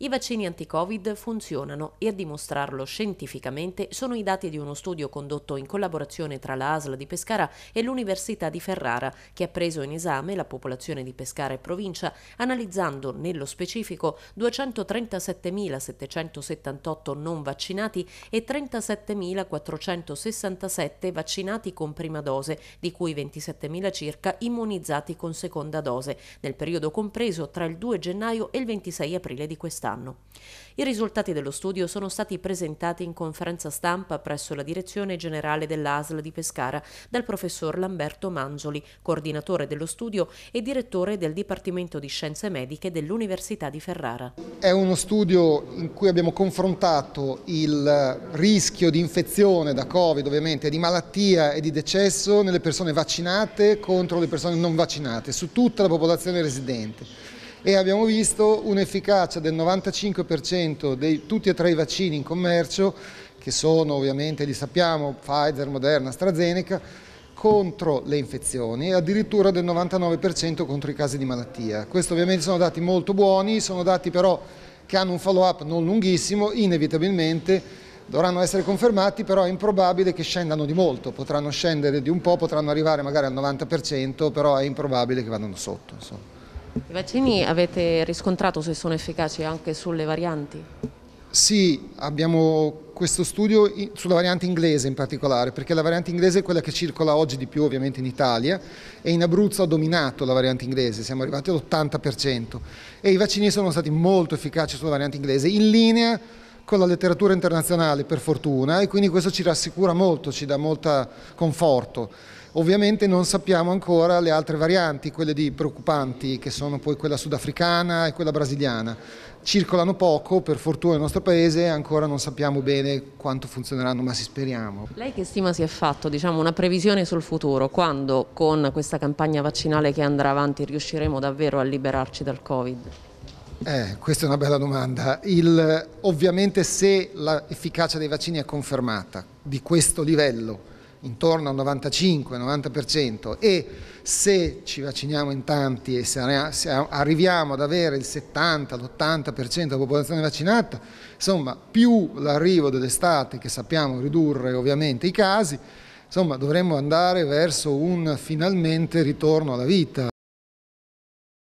I vaccini anti-Covid funzionano e a dimostrarlo scientificamente sono i dati di uno studio condotto in collaborazione tra la ASL di Pescara e l'Università di Ferrara, che ha preso in esame la popolazione di Pescara e provincia, analizzando nello specifico 237.778 non vaccinati e 37.467 vaccinati con prima dose, di cui 27.000 circa immunizzati con seconda dose, nel periodo compreso tra il 2 gennaio e il 26 aprile di quest'anno quest'anno. I risultati dello studio sono stati presentati in conferenza stampa presso la Direzione Generale dell'ASL di Pescara dal professor Lamberto Manzoli, coordinatore dello studio e direttore del Dipartimento di Scienze Mediche dell'Università di Ferrara. È uno studio in cui abbiamo confrontato il rischio di infezione da Covid, ovviamente, di malattia e di decesso nelle persone vaccinate contro le persone non vaccinate su tutta la popolazione residente e abbiamo visto un'efficacia del 95% di tutti e tre i vaccini in commercio, che sono ovviamente, li sappiamo, Pfizer, Moderna, AstraZeneca, contro le infezioni e addirittura del 99% contro i casi di malattia. Questi ovviamente sono dati molto buoni, sono dati però che hanno un follow up non lunghissimo, inevitabilmente dovranno essere confermati, però è improbabile che scendano di molto, potranno scendere di un po', potranno arrivare magari al 90%, però è improbabile che vadano sotto. Insomma. I vaccini avete riscontrato se sono efficaci anche sulle varianti? Sì, abbiamo questo studio sulla variante inglese in particolare, perché la variante inglese è quella che circola oggi di più ovviamente in Italia e in Abruzzo ha dominato la variante inglese, siamo arrivati all'80% e i vaccini sono stati molto efficaci sulla variante inglese, in linea con la letteratura internazionale per fortuna e quindi questo ci rassicura molto, ci dà molto conforto. Ovviamente non sappiamo ancora le altre varianti, quelle di preoccupanti che sono poi quella sudafricana e quella brasiliana. Circolano poco, per fortuna nel nostro paese ancora non sappiamo bene quanto funzioneranno, ma si speriamo. Lei che stima si è fatto, diciamo, una previsione sul futuro, quando con questa campagna vaccinale che andrà avanti riusciremo davvero a liberarci dal Covid? Eh, questa è una bella domanda. Il, ovviamente se l'efficacia dei vaccini è confermata di questo livello, intorno al 95-90% e se ci vacciniamo in tanti e se arriviamo ad avere il 70-80% della popolazione vaccinata, insomma più l'arrivo dell'estate che sappiamo ridurre ovviamente i casi, insomma dovremmo andare verso un finalmente ritorno alla vita.